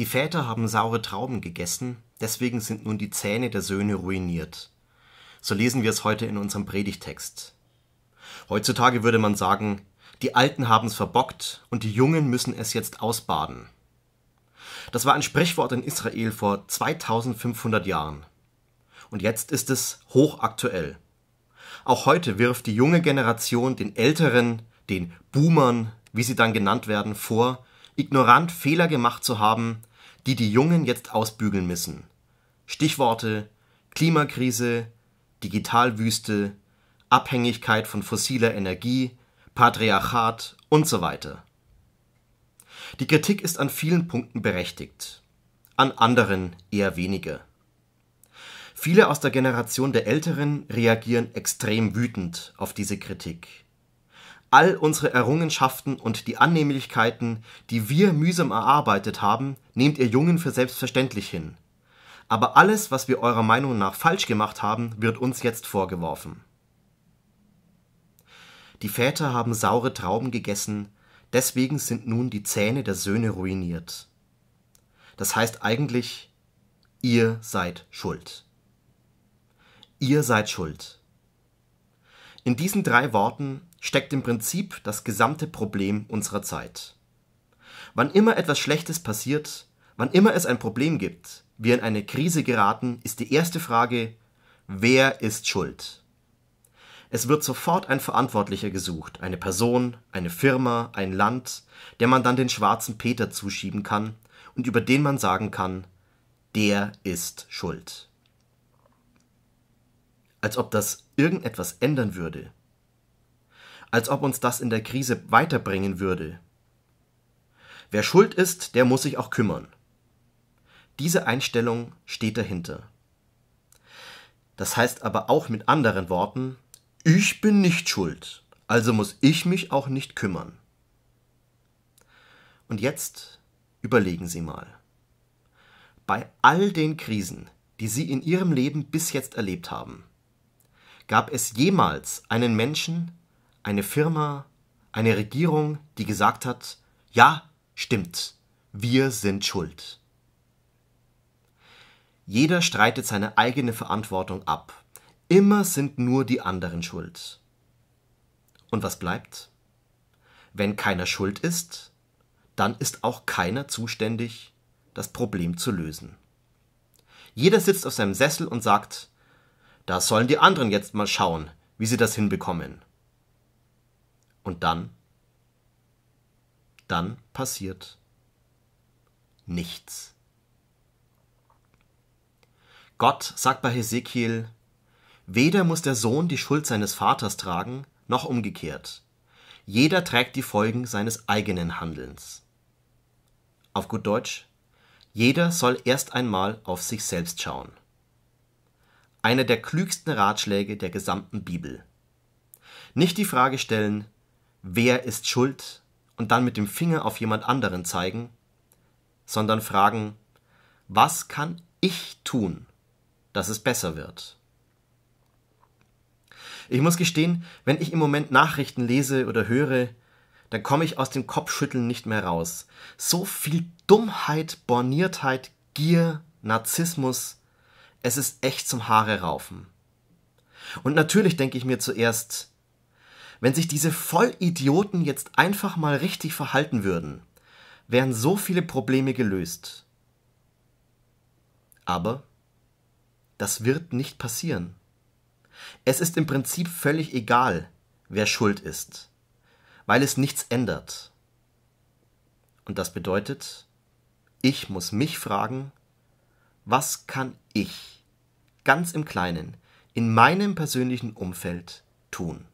Die Väter haben saure Trauben gegessen, deswegen sind nun die Zähne der Söhne ruiniert. So lesen wir es heute in unserem Predigtext. Heutzutage würde man sagen, die Alten haben es verbockt und die Jungen müssen es jetzt ausbaden. Das war ein Sprichwort in Israel vor 2500 Jahren. Und jetzt ist es hochaktuell. Auch heute wirft die junge Generation den Älteren, den Boomern, wie sie dann genannt werden, vor, ignorant Fehler gemacht zu haben, die die Jungen jetzt ausbügeln müssen. Stichworte Klimakrise, Digitalwüste, Abhängigkeit von fossiler Energie, Patriarchat und so weiter. Die Kritik ist an vielen Punkten berechtigt, an anderen eher weniger. Viele aus der Generation der Älteren reagieren extrem wütend auf diese Kritik all unsere Errungenschaften und die Annehmlichkeiten, die wir mühsam erarbeitet haben, nehmt ihr Jungen für selbstverständlich hin. Aber alles, was wir eurer Meinung nach falsch gemacht haben, wird uns jetzt vorgeworfen. Die Väter haben saure Trauben gegessen, deswegen sind nun die Zähne der Söhne ruiniert. Das heißt eigentlich, ihr seid schuld. Ihr seid schuld. In diesen drei Worten steckt im Prinzip das gesamte Problem unserer Zeit. Wann immer etwas Schlechtes passiert, wann immer es ein Problem gibt, wir in eine Krise geraten, ist die erste Frage, wer ist schuld? Es wird sofort ein Verantwortlicher gesucht, eine Person, eine Firma, ein Land, der man dann den schwarzen Peter zuschieben kann und über den man sagen kann, der ist schuld. Als ob das irgendetwas ändern würde, als ob uns das in der Krise weiterbringen würde. Wer schuld ist, der muss sich auch kümmern. Diese Einstellung steht dahinter. Das heißt aber auch mit anderen Worten, ich bin nicht schuld, also muss ich mich auch nicht kümmern. Und jetzt überlegen Sie mal. Bei all den Krisen, die Sie in Ihrem Leben bis jetzt erlebt haben, gab es jemals einen Menschen, eine Firma, eine Regierung, die gesagt hat, ja, stimmt, wir sind schuld. Jeder streitet seine eigene Verantwortung ab. Immer sind nur die anderen schuld. Und was bleibt? Wenn keiner schuld ist, dann ist auch keiner zuständig, das Problem zu lösen. Jeder sitzt auf seinem Sessel und sagt, da sollen die anderen jetzt mal schauen, wie sie das hinbekommen. Und dann, dann passiert nichts. Gott sagt bei Hesekiel, weder muss der Sohn die Schuld seines Vaters tragen, noch umgekehrt. Jeder trägt die Folgen seines eigenen Handelns. Auf gut Deutsch, jeder soll erst einmal auf sich selbst schauen. Einer der klügsten Ratschläge der gesamten Bibel. Nicht die Frage stellen, wer ist schuld und dann mit dem Finger auf jemand anderen zeigen, sondern fragen, was kann ich tun, dass es besser wird? Ich muss gestehen, wenn ich im Moment Nachrichten lese oder höre, dann komme ich aus dem Kopfschütteln nicht mehr raus. So viel Dummheit, Borniertheit, Gier, Narzissmus, es ist echt zum Haare raufen. Und natürlich denke ich mir zuerst, wenn sich diese Vollidioten jetzt einfach mal richtig verhalten würden, wären so viele Probleme gelöst. Aber das wird nicht passieren. Es ist im Prinzip völlig egal, wer schuld ist, weil es nichts ändert. Und das bedeutet, ich muss mich fragen, was kann ich ganz im Kleinen in meinem persönlichen Umfeld tun?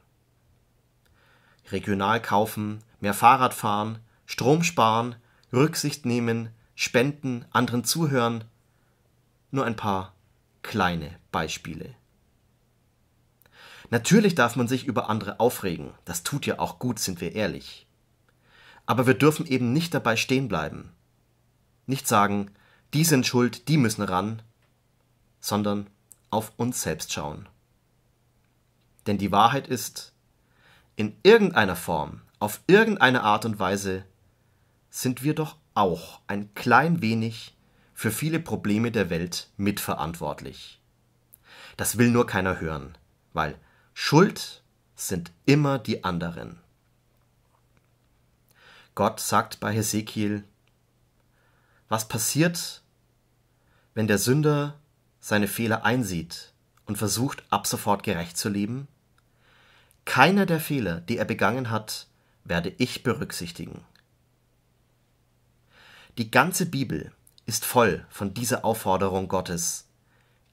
regional kaufen, mehr Fahrrad fahren, Strom sparen, Rücksicht nehmen, spenden, anderen zuhören. Nur ein paar kleine Beispiele. Natürlich darf man sich über andere aufregen, das tut ja auch gut, sind wir ehrlich. Aber wir dürfen eben nicht dabei stehen bleiben. Nicht sagen, die sind schuld, die müssen ran, sondern auf uns selbst schauen. Denn die Wahrheit ist, in irgendeiner Form, auf irgendeine Art und Weise sind wir doch auch ein klein wenig für viele Probleme der Welt mitverantwortlich. Das will nur keiner hören, weil Schuld sind immer die anderen. Gott sagt bei Hesekiel, was passiert, wenn der Sünder seine Fehler einsieht und versucht, ab sofort gerecht zu leben? Keiner der Fehler, die er begangen hat, werde ich berücksichtigen. Die ganze Bibel ist voll von dieser Aufforderung Gottes.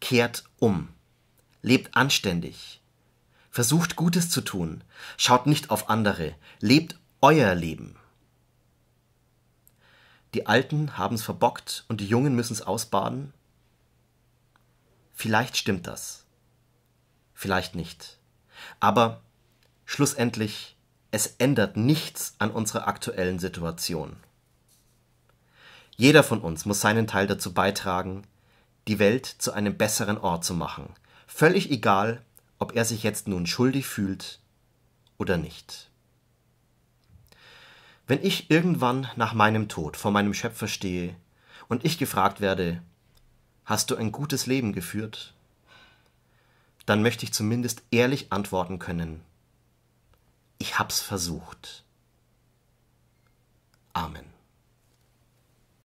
Kehrt um, lebt anständig, versucht Gutes zu tun, schaut nicht auf andere, lebt euer Leben. Die Alten haben es verbockt und die Jungen müssen es ausbaden? Vielleicht stimmt das, vielleicht nicht. Aber Schlussendlich, es ändert nichts an unserer aktuellen Situation. Jeder von uns muss seinen Teil dazu beitragen, die Welt zu einem besseren Ort zu machen, völlig egal, ob er sich jetzt nun schuldig fühlt oder nicht. Wenn ich irgendwann nach meinem Tod vor meinem Schöpfer stehe und ich gefragt werde, hast du ein gutes Leben geführt? Dann möchte ich zumindest ehrlich antworten können, ich hab's versucht. Amen.